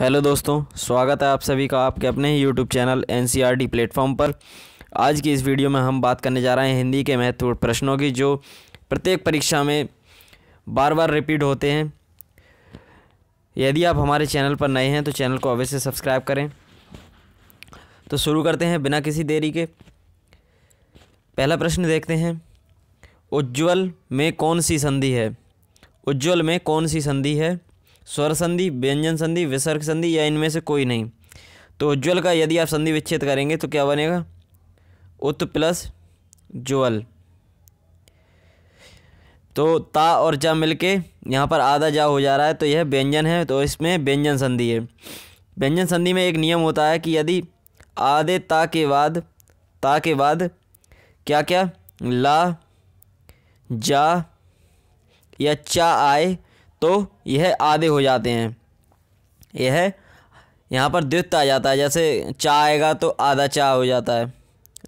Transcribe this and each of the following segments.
hello दोस्तों स्वागत है आप सभी का आपके अपने ही YouTube channel N C platform पर आज की इस वीडियो में हम बात करने जा रहे हैं हिंदी के महत्वपूर्ण प्रश्नों की जो प्रत्येक परीक्षा में बार बार रिपीट होते हैं यदि आप हमारे चैनल पर नए हैं तो चैनल को अवश्य सब्सक्राइब करें तो शुरू करते हैं बिना किसी देरी के पहला प्रश्न देखते हैं उज्ज्वल में कौन सी संधि है उज्ज्वल में कौन सी संधि है स्वर संधि व्यंजन संधि विसर्ग संधि या इनमें से कोई नहीं तो उज्ज्वल का यदि आप संधि विच्छेद करेंगे तो क्या बनेगा उत प्लस ज्वल तो ता और जा मिलके यहाँ पर आधा जा हो जा रहा है तो यह व्यंजन है तो इसमें व्यंजन संधि है व्यंजन संधि में एक नियम होता है कि यदि आधे ता के बाद ता के बाद क्या क्या ला जा या चा आए तो यह आधे हो जाते हैं यह यहाँ पर द्वित आ जाता है जैसे चा आएगा तो आधा चा हो जाता है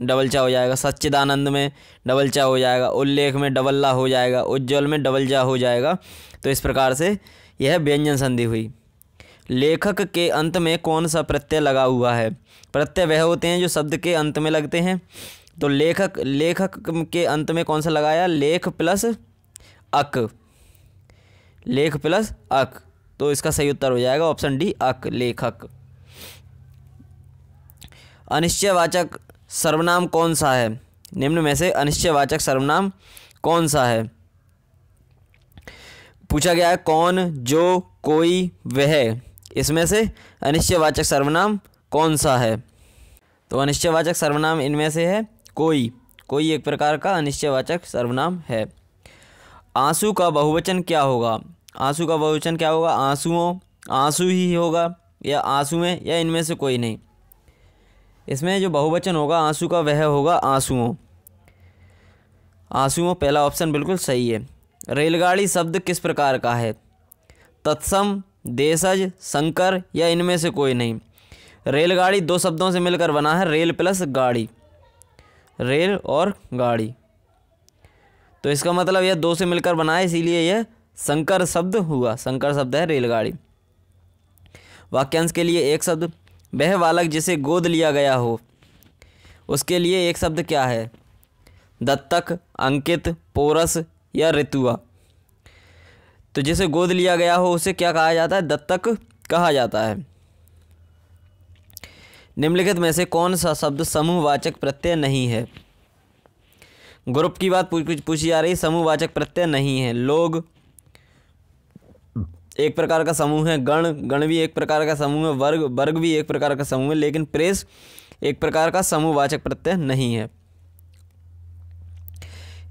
डबल चा हो जाएगा सच्चिदानंद में डबल चा हो जाएगा उल्लेख में डबल ला हो जाएगा उज्जवल में डबल जा हो जाएगा तो इस प्रकार से यह व्यंजन संधि हुई लेखक के अंत में कौन सा प्रत्यय लगा हुआ है प्रत्यय वह होते हैं जो शब्द के अंत में लगते हैं तो लेखक लेखक के अंत में कौन सा लगाया लेख प्लस अक लेख प्लस अक तो इसका सही उत्तर हो जाएगा ऑप्शन डी अक लेखक अनिश्चयवाचक सर्वनाम कौन सा है निम्न में से अनिश्चयवाचक सर्वनाम कौन सा है पूछा गया है कौन जो कोई वह इसमें से अनिश्चयवाचक सर्वनाम कौन सा है तो अनिश्चयवाचक सर्वनाम इनमें से है कोई कोई एक प्रकार का अनिश्चयवाचक सर्वनाम है आंसू का बहुवचन क्या होगा आंसू का बहुवचन क्या होगा आंसुओं आंसू ही होगा या आंसुएं या इनमें से कोई नहीं इसमें जो बहुवचन होगा आंसू का वह होगा आंसुओं आंसुओं पहला ऑप्शन बिल्कुल सही है रेलगाड़ी शब्द किस प्रकार का है तत्सम देशज संकर या इनमें से कोई नहीं रेलगाड़ी दो शब्दों से मिलकर बना है रेल प्लस गाड़ी रेल और गाड़ी तो इसका मतलब यह दो से मिलकर बना है इसीलिए यह संकर शब्द हुआ संकर शब्द है रेलगाड़ी वाक्यांश के लिए एक शब्द वह बालक जिसे गोद लिया गया हो उसके लिए एक शब्द क्या है दत्तक अंकित पोरस या रितुआ तो जिसे गोद लिया गया हो उसे क्या कहा जाता है दत्तक कहा जाता है निम्नलिखित में से कौन सा शब्द समूहवाचक प्रत्यय नहीं है ग्रुप की बात पूछ पूछी जा रही समूहवाचक प्रत्यय नहीं है लोग एक प्रकार का समूह है गण गण भी एक प्रकार का समूह है वर्ग वर्ग भी एक प्रकार का समूह है लेकिन प्रेस एक प्रकार का समूहवाचक प्रत्यय नहीं है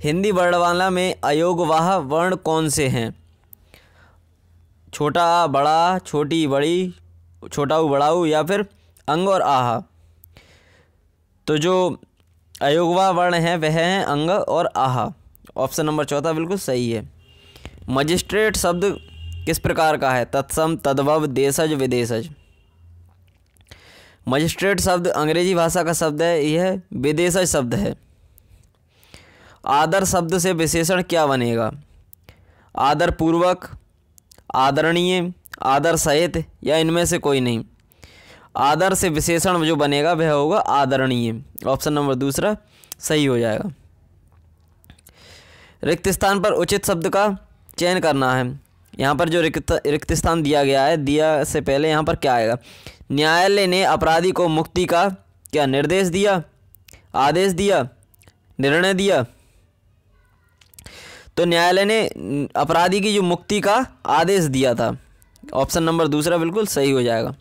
हिंदी वर्णवाला में अयोगवाह वर्ण कौन से हैं छोटा आ बड़ा छोटी बड़ी छोटाऊ बड़ाऊ या फिर अंग और आह तो जो अयोगवाह वर्ण हैं वह हैं अंग और आह ऑप्शन नंबर चौथा बिल्कुल सही है मजिस्ट्रेट शब्द किस प्रकार का है तत्सम तद्भव देशज विदेशज मजिस्ट्रेट शब्द अंग्रेजी भाषा का शब्द है यह विदेशज शब्द है आदर शब्द से विशेषण क्या बनेगा आदर पूर्वक आदरणीय आदर सहित या इनमें से कोई नहीं आदर से विशेषण जो बनेगा वह होगा आदरणीय ऑप्शन नंबर दूसरा सही हो जाएगा रिक्त स्थान पर उचित शब्द का चयन करना है यहाँ पर जो रिक्त रिक्त स्थान दिया गया है दिया से पहले यहाँ पर क्या आएगा न्यायालय ने अपराधी को मुक्ति का क्या निर्देश दिया आदेश दिया निर्णय दिया तो न्यायालय ने अपराधी की जो मुक्ति का आदेश दिया था ऑप्शन नंबर दूसरा बिल्कुल सही हो जाएगा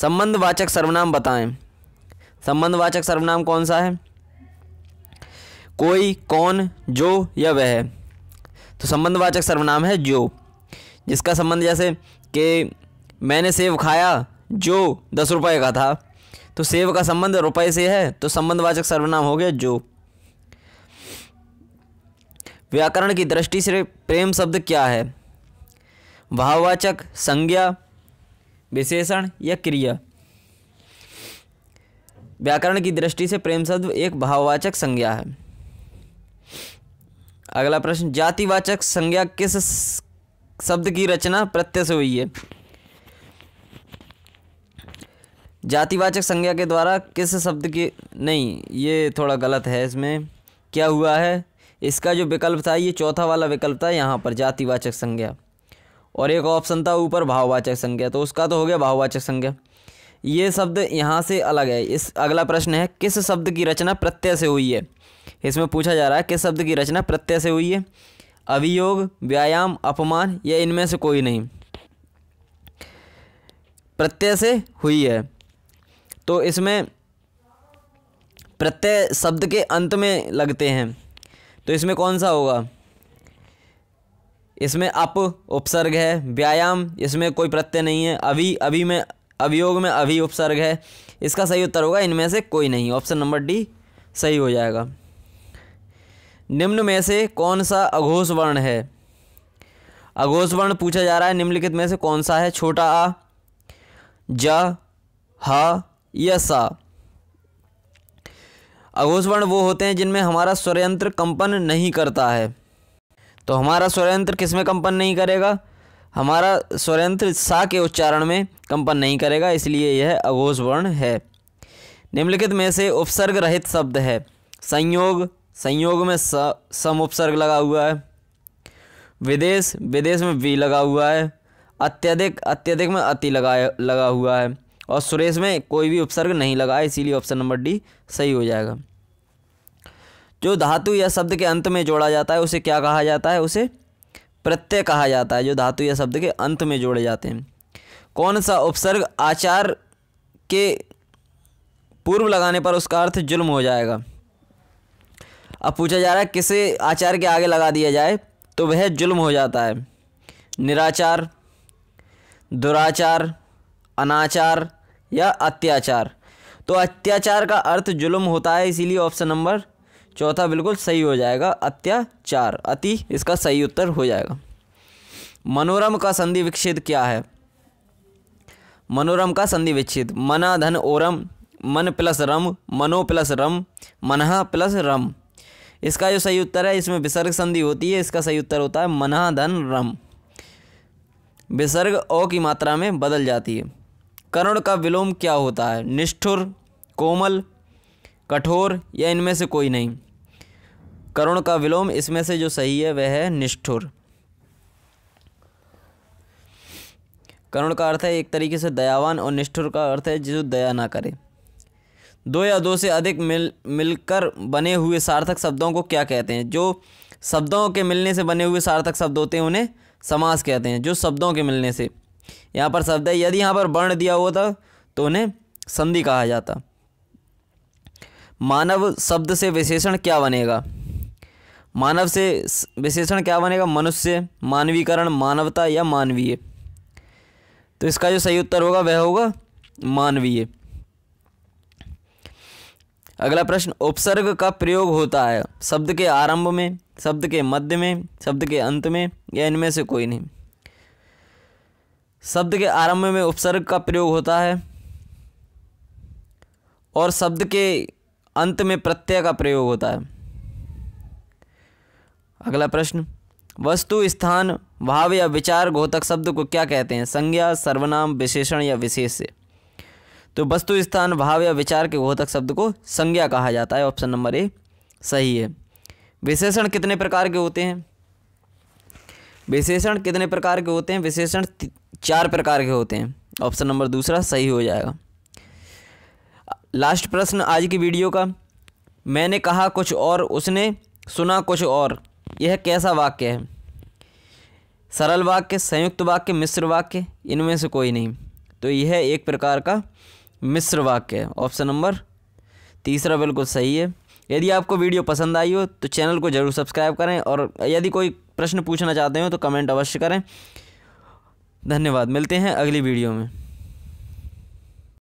संबंधवाचक सर्वनाम बताएं संबंधवाचक सर्वनाम कौन सा है कोई कौन जो या वह तो संबंधवाचक सर्वनाम है जो जिसका संबंध जैसे कि मैंने सेब खाया जो दस रुपये का था तो सेब का संबंध रुपये से है तो संबंधवाचक सर्वनाम हो गया जो व्याकरण की दृष्टि से प्रेम शब्द क्या है भाववाचक संज्ञा विशेषण या क्रिया व्याकरण की दृष्टि से प्रेम शब्द एक भाववाचक संज्ञा है अगला प्रश्न जातिवाचक संज्ञा किस शब्द की रचना प्रत्यय से हुई है जातिवाचक संज्ञा के द्वारा किस शब्द की नहीं ये थोड़ा गलत है इसमें क्या हुआ है इसका जो विकल्प था ये चौथा वाला विकल्प था यहाँ पर जातिवाचक संज्ञा और एक ऑप्शन था ऊपर भाववाचक संज्ञा तो उसका तो हो गया भाववाचक संज्ञा ये शब्द यहाँ से अलग है इस अगला प्रश्न है किस शब्द की रचना प्रत्यय से हुई है इसमें पूछा जा रहा है किस शब्द की रचना प्रत्यय से हुई है अभियोग व्यायाम अपमान या इनमें से कोई नहीं प्रत्यय से हुई है तो इसमें प्रत्यय शब्द के अंत में लगते हैं तो इसमें कौन सा होगा इसमें अप उपसर्ग है व्यायाम इसमें कोई प्रत्यय नहीं है अभी अभी में अभियोग में अभी उपसर्ग है इसका सही उत्तर होगा इनमें से कोई नहीं ऑप्शन नंबर डी सही हो जाएगा निम्न में से कौन सा अघोष वर्ण है अघोष वर्ण पूछा जा रहा है निम्नलिखित में से कौन सा है छोटा आ ज ह या सा अघोष वर्ण वो होते हैं जिनमें हमारा स्वरयंत्र कंपन नहीं करता है तो हमारा स्वरयंत्र किस में कंपन नहीं करेगा हमारा स्वरयंत्र सा के उच्चारण में कंपन नहीं करेगा इसलिए यह अघोष वर्ण है निम्नलिखित में से उपसर्ग रहित शब्द है संयोग संयोग में स सम उपसर्ग लगा हुआ है विदेश विदेश में वी लगा हुआ है अत्यधिक अत्यधिक में अति लगा लगा हुआ है और सुरेश में कोई भी उपसर्ग नहीं लगा है इसीलिए ऑप्शन नंबर डी सही हो जाएगा जो धातु या शब्द के अंत में जोड़ा जाता है उसे क्या कहा जाता है उसे प्रत्यय कहा जाता है जो धातु या शब्द के अंत में जोड़े जाते हैं कौन सा उपसर्ग आचार के पूर्व लगाने पर उसका अर्थ जुल्म हो जाएगा अब पूछा जा रहा है किसे आचार के आगे लगा दिया जाए तो वह जुल्म हो जाता है निराचार दुराचार अनाचार या अत्याचार तो अत्याचार का अर्थ जुल्म होता है इसीलिए ऑप्शन नंबर चौथा बिल्कुल सही हो जाएगा अत्याचार अति इसका सही उत्तर हो जाएगा मनोरम का संधि विक्षित क्या है मनोरम का संधि विच्छेद मना धन ओरम मन प्लस रम मनो प्लस रम मनहा प्लस रम इसका जो सही उत्तर है इसमें विसर्ग संधि होती है इसका सही उत्तर होता है मना धन रम विसर्ग ओ की मात्रा में बदल जाती है करुण का विलोम क्या होता है निष्ठुर कोमल कठोर या इनमें से कोई नहीं करुण का विलोम इसमें से जो सही है वह है निष्ठुर करुण का अर्थ है एक तरीके से दयावान और निष्ठुर का अर्थ है जो दया ना करे दो या दो से अधिक मिल मिलकर बने हुए सार्थक शब्दों को क्या कहते हैं जो शब्दों के मिलने से बने हुए सार्थक शब्द होते हैं उन्हें समास कहते हैं जो शब्दों के मिलने से यहाँ पर शब्द है यदि यहाँ पर वर्ण दिया हुआ था तो उन्हें संधि कहा जाता मानव शब्द से विशेषण क्या बनेगा मानव से विशेषण क्या बनेगा मनुष्य मानवीकरण मानवता या मानवीय तो इसका जो सही उत्तर होगा वह होगा मानवीय अगला प्रश्न उपसर्ग का प्रयोग होता है शब्द के आरंभ में शब्द के मध्य में शब्द के अंत में या इनमें से कोई नहीं शब्द के आरंभ में उपसर्ग का प्रयोग होता है और शब्द के अंत में प्रत्यय का प्रयोग होता है अगला प्रश्न वस्तु स्थान भाव या विचार घोतक शब्द को क्या कहते हैं संज्ञा सर्वनाम विशेषण या विशेष तो वस्तु स्थान भाव या विचार के घोतक शब्द को संज्ञा कहा जाता है ऑप्शन नंबर ए सही है विशेषण कितने प्रकार के होते हैं विशेषण कितने प्रकार के होते हैं विशेषण चार प्रकार के होते हैं ऑप्शन नंबर दूसरा सही हो जाएगा लास्ट प्रश्न आज की वीडियो का मैंने कहा कुछ और उसने सुना कुछ और यह कैसा वाक्य है सरल वाक्य संयुक्त वाक्य मिश्र वाक्य इनमें से कोई नहीं तो यह एक प्रकार का मिस्र वाक्य है ऑप्शन नंबर तीसरा बिल्कुल सही है यदि आपको वीडियो पसंद आई हो तो चैनल को ज़रूर सब्सक्राइब करें और यदि कोई प्रश्न पूछना चाहते हो तो कमेंट अवश्य करें धन्यवाद मिलते हैं अगली वीडियो में